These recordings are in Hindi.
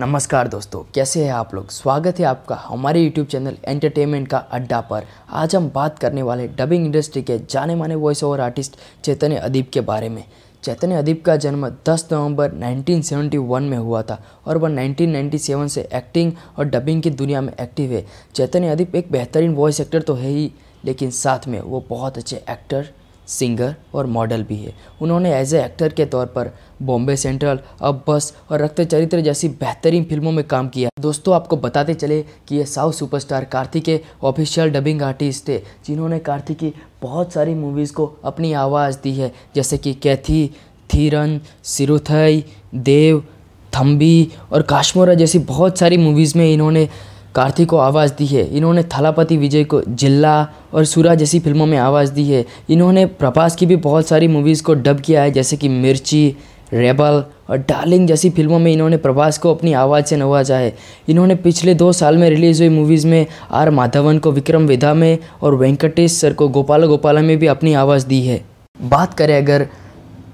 नमस्कार दोस्तों कैसे हैं आप लोग स्वागत है आपका हमारे YouTube चैनल एंटरटेनमेंट का अड्डा पर आज हम बात करने वाले डबिंग इंडस्ट्री के जाने माने voice over artist Chaitanya Adeep के बारे में चैतन्य अदीप का जन्म 10 नवंबर 1971 में हुआ था और वह 1997 से एक्टिंग और डबिंग की दुनिया में एक्टिव है चैतन्य अदीप एक बेहतरीन वॉइस एक्टर तो है ही लेकिन साथ में वो बहुत अच्छे एक्टर सिंगर और मॉडल भी है उन्होंने एज ए एक्टर के तौर पर बॉम्बे सेंट्रल अब बस और रक्त चरित्र जैसी बेहतरीन फिल्मों में काम किया दोस्तों आपको बताते चले कि ये साउथ सुपरस्टार कार्तिक के ऑफिशियल डबिंग आर्टिस्ट थे जिन्होंने कार्तिक की बहुत सारी मूवीज़ को अपनी आवाज़ दी है जैसे कि कैथी थीरन सिरुथई देव थम्बी और काश्मोरा जैसी बहुत सारी मूवीज़ में इन्होंने कार्तिक को आवाज़ दी है इन्होंने थलापति विजय को जिल्ला और सूरा जैसी फिल्मों में आवाज़ दी है इन्होंने प्रभास की भी बहुत सारी मूवीज़ को डब किया है जैसे कि मिर्ची रेबल और डार्लिंग जैसी फिल्मों में इन्होंने प्रभास को अपनी आवाज़ से नवाजा है इन्होंने पिछले दो साल में रिलीज़ हुई मूवीज़ में आर माधवन को विक्रम वेधा में और वेंकटेश सर को गोपाल गोपाला में भी अपनी आवाज़ दी है बात करें अगर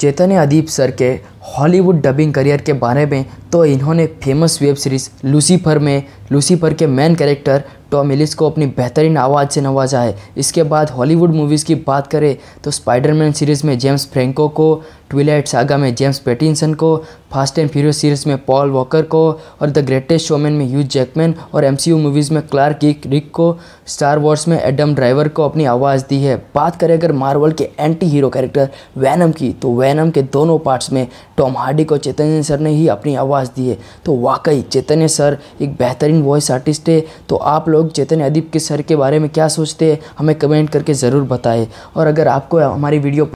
चैतन्य अदीप सर के हॉलीवुड डबिंग करियर के बारे में तो इन्होंने फेमस वेब सीरीज़ लूसीफर में लूसीफर के मेन कैरेक्टर टॉम एलिस को अपनी बेहतरीन आवाज़ से नवाजा है इसके बाद हॉलीवुड मूवीज़ की बात करें तो स्पाइडरमैन सीरीज़ में जेम्स फ्रेंको को ट्विलाइट सागा में जेम्स पेटिनसन को फास्ट एंड फ्यूरियस सीरीज़ में पॉल वॉकर को और द ग्रेटेस्ट शोमैन में यूज जैकमैन और एम मूवीज़ में क्लार्क किक रिक को स्टार वॉर्स में एडम ड्राइवर को अपनी आवाज़ दी है बात करें अगर मार्वल के एंटी हीरो कैरेक्टर वैनम की तो वैनम के दोनों पार्ट्स में टॉम हार्डी को चैतन्य सर ने ही अपनी आवाज़ दी है तो वाकई चैतन्य सर एक बेहतरीन वॉइस आर्टिस्ट है तो आप लोग चैतन्य अदीप के सर के बारे में क्या सोचते हैं हमें कमेंट करके ज़रूर बताएं और अगर आपको हमारी वीडियो